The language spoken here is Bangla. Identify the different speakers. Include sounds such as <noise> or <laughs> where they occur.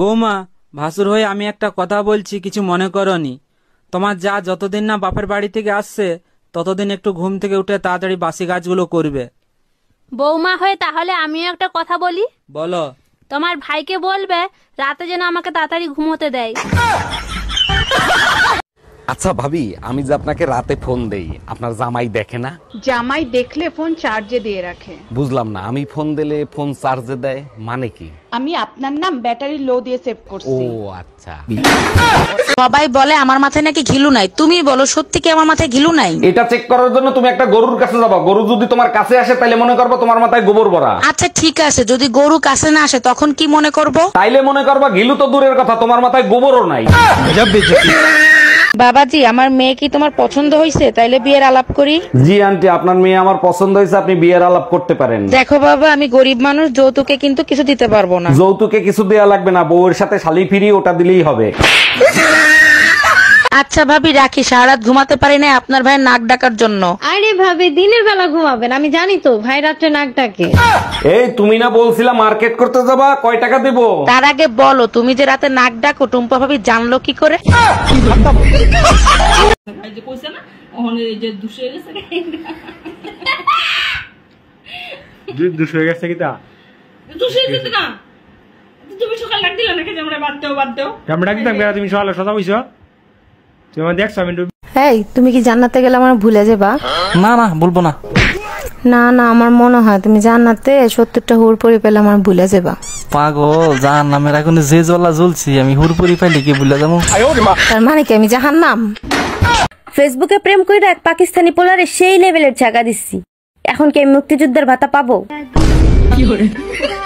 Speaker 1: বৌমা ভাসুর হয়ে আমি একটা কথা বলছি কিছু মনে করনি তোমার যা যতদিন না বাপের বাড়ি থেকে আসছে ততদিন একটু ঘুম থেকে উঠে তাড়াতাড়ি বাসি গাছগুলো করবে
Speaker 2: বৌমা হয়ে তাহলে আমিও একটা কথা বলি বলো তোমার ভাইকে বলবে রাতে যেন আমাকে তাড়াতাড়ি ঘুমোতে দেয় <laughs>
Speaker 1: আচ্ছা ভাবি আমি যে আপনাকে রাতে ফোন দেই আপনার জামাই দেখে না
Speaker 2: জামাই দেখলে ফোন চার্জে দিয়ে রাখে
Speaker 1: বুঝলাম না আমি ফোন দিলে ফোন চার্জে দেয় মানে কি
Speaker 2: আমি আপনার নাম ব্যাটারি লো দিয়ে সেভ করছি ও আচ্ছা সবাই বলে আমার মাথায় নাকি ঘিলু নাই তুমি বলো সত্যি কি আমার মাথায় ঘিলু নাই
Speaker 1: এটা চেক করার জন্য তুমি একটা গরুর কাছে যাবা গরু যদি তোমার কাছে আসে তাহলে মনে করবা তোমার মাথায় গোবর ভরা আচ্ছা ঠিক আছে যদি গরু কাছে না আসে তখন কি মনে করব তাইলে মনে করবা ঘিলু তো দূরের কথা তোমার মাথায় গোবরও নাই
Speaker 2: বাবাজি আমার মেয়ে কি তোমার পছন্দ হয়েছে তাইলে বিয়ের আলাপ করি
Speaker 1: জি আন্টি আপনার মেয়ে আমার পছন্দ হয়েছে আপনি বিয়ের আলাপ করতে পারেন দেখো
Speaker 2: বাবা আমি গরিব মানুষ যৌতুকে কিন্তু কিছু দিতে পারবো না
Speaker 1: যৌতুকে কিছু দেওয়া লাগবে না বউয়ের সাথে শালি ফিরি ওটা দিলেই হবে
Speaker 2: আচ্ছা ভাবি রাখি সারা রাত ঘুমাতে পারি না আপনার ভাই
Speaker 1: নাক ডাকার জন্য
Speaker 2: আরে ভাবি দিনের বেলা ঘুমাবেন আমি জানি তো ভাই রাত্রে নাক ডাকে
Speaker 1: এই তুমি না বলছিলা মার্কেট করতে যাবা কয় টাকা দেব তার
Speaker 2: আগে বলো তুমি যে রাতে নাক ডাকো টুম্পা ভাবি জানলো কি করে তুমি সকাল ডাক দিলা নাকি
Speaker 1: আমরা বাদ দেও বাদ দেও আমি ডাকি তুমি সকালে সদা হইছো তুমি আমার দেখছো আমি
Speaker 2: এই তুমি কি জান্নাতে গেলে আমার ভুলে যাবা
Speaker 1: না না বলবো না
Speaker 2: না না আমার মনে হয় তুমি জান্নাতে সত্তরটা হুর পরি পেলে আমার ভুলে যাবা
Speaker 1: পাগল জাহান নামের এখন যে জ্বলা জ্বলছি আমি হুর পরি পাইলে কি ভুলে যাবো
Speaker 2: তার মানে কি আমি জাহান নাম ফেসবুকে প্রেম করে এক পাকিস্তানি পোলারে সেই লেভেলের জায়গা দিচ্ছি এখন কি আমি মুক্তিযুদ্ধের ভাতা পাবো কি